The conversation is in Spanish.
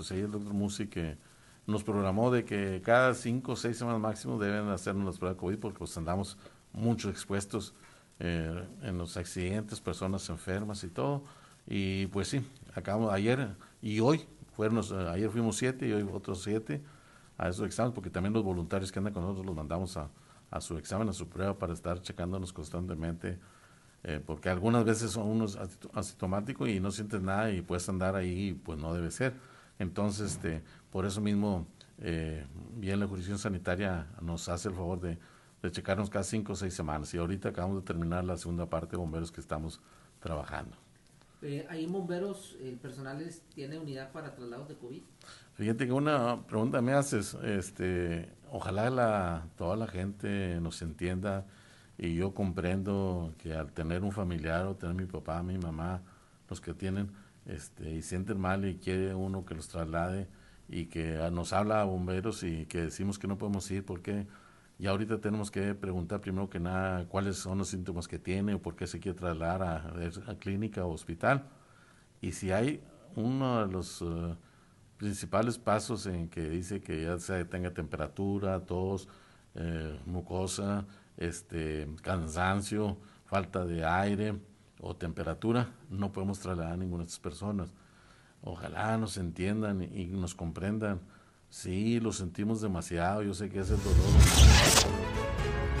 pues ahí el doctor Musi que nos programó de que cada cinco o seis semanas máximo deben hacernos las pruebas de COVID porque pues andamos muchos expuestos eh, en los accidentes, personas enfermas y todo. Y pues sí, acabamos ayer y hoy, fueron, eh, ayer fuimos siete y hoy otros siete a esos exámenes porque también los voluntarios que andan con nosotros los mandamos a, su examen, a su prueba para estar checándonos constantemente. Eh, porque algunas veces son unos asintomáticos y no sientes nada y puedes andar ahí, pues no debe ser. Entonces, este, por eso mismo, eh, bien la jurisdicción sanitaria nos hace el favor de, checarnos cada cinco o seis semanas. Y ahorita acabamos de terminar la segunda parte de bomberos que estamos trabajando. ¿Hay eh, bomberos, el personal tiene unidad para traslados de COVID? Fíjate que una pregunta me haces, este, ojalá la, toda la gente nos entienda y yo comprendo que al tener un familiar o tener mi papá, mi mamá, los que tienen, este, y sienten mal y quiere uno que los traslade y que ah, nos habla a bomberos y que decimos que no podemos ir porque ya ahorita tenemos que preguntar primero que nada cuáles son los síntomas que tiene o por qué se quiere trasladar a, clínica o hospital. Y si hay uno de los eh, principales pasos en que dice que ya sea tenga temperatura, tos, eh, mucosa, este, cansancio, falta de aire, o temperatura, no podemos trasladar a ninguna de estas personas. Ojalá nos entiendan y nos comprendan. Sí, lo sentimos demasiado, yo sé que es el dolor.